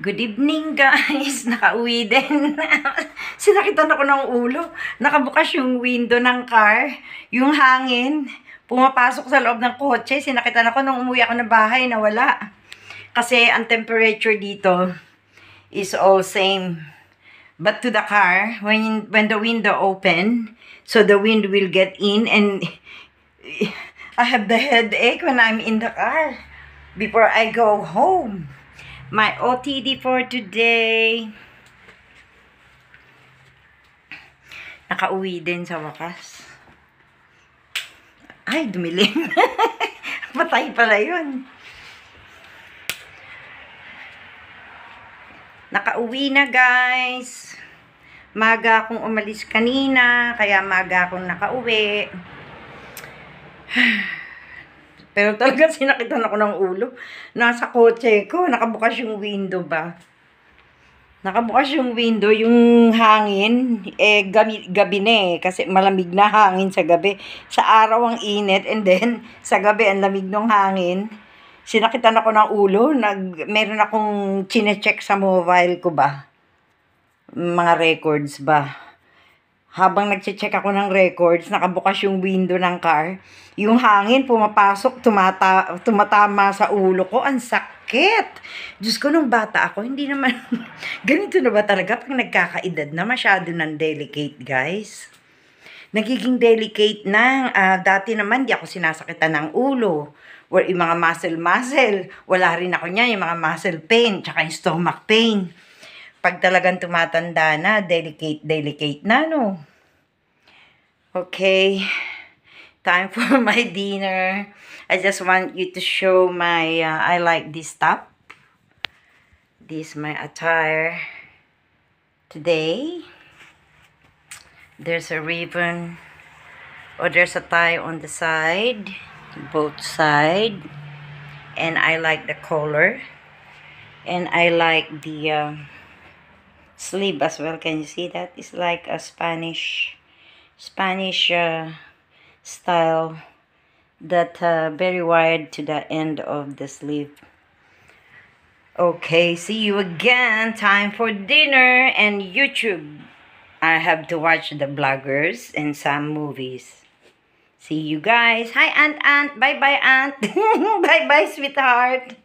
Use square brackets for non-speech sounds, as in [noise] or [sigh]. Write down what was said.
Good evening guys! [laughs] Naka-uwi din. [laughs] Sinakitan ako ng ulo. Nakabukas yung window ng car. Yung hangin. Pumapasok sa loob ng kotse. Sinakitan ako nung umuwi ako ng bahay. Nawala. Kasi ang temperature dito is all same. But to the car, when, when the window open, so the wind will get in and [laughs] I have the headache when I'm in the car before I go home my OTD for today. Nakauwi din sa wakas. Ay, dumilim. [laughs] Patay pala yun. Nakauwi na guys. Maga akong umalis kanina, kaya maga akong nakauwi. [sighs] Pero talaga [laughs] sinakitan ako ng ulo. Nasa kotse ko, nakabukas yung window ba? Nakabukas yung window, yung hangin, eh gabi, gabi na eh, kasi malamig na hangin sa gabi. Sa araw ang init, and then [laughs] sa gabi ang lamig ng hangin. Sinakitan ako ng ulo, nag, meron akong chinecheck sa mobile ko ba? Mga records ba? habang nagche-check ako ng records, nakabukas yung window ng car. Yung hangin pumapasok, tumata, tumatama sa ulo ko. Ang sakit! Diyos ko, nung bata ako, hindi naman... [laughs] ganito na ba talaga pag nagkakaedad na masyado ng delicate, guys? Nagiging delicate na. Uh, dati naman, di ako sinasakitan ng ulo. Or yung mga muscle-muscle. Wala rin ako niya, yung mga muscle pain, tsaka yung stomach pain pag talagang tumatanda na, delicate, delicate na, no? Okay. Time for [laughs] my dinner. I just want you to show my, uh, I like this top. This my attire today. There's a ribbon or there's a tie on the side, both side. And I like the color. And I like the... Uh, sleeve as well can you see that it's like a spanish spanish uh, style that uh, very wide to the end of the sleeve okay see you again time for dinner and youtube i have to watch the bloggers and some movies see you guys hi aunt aunt bye bye aunt [laughs] bye bye sweetheart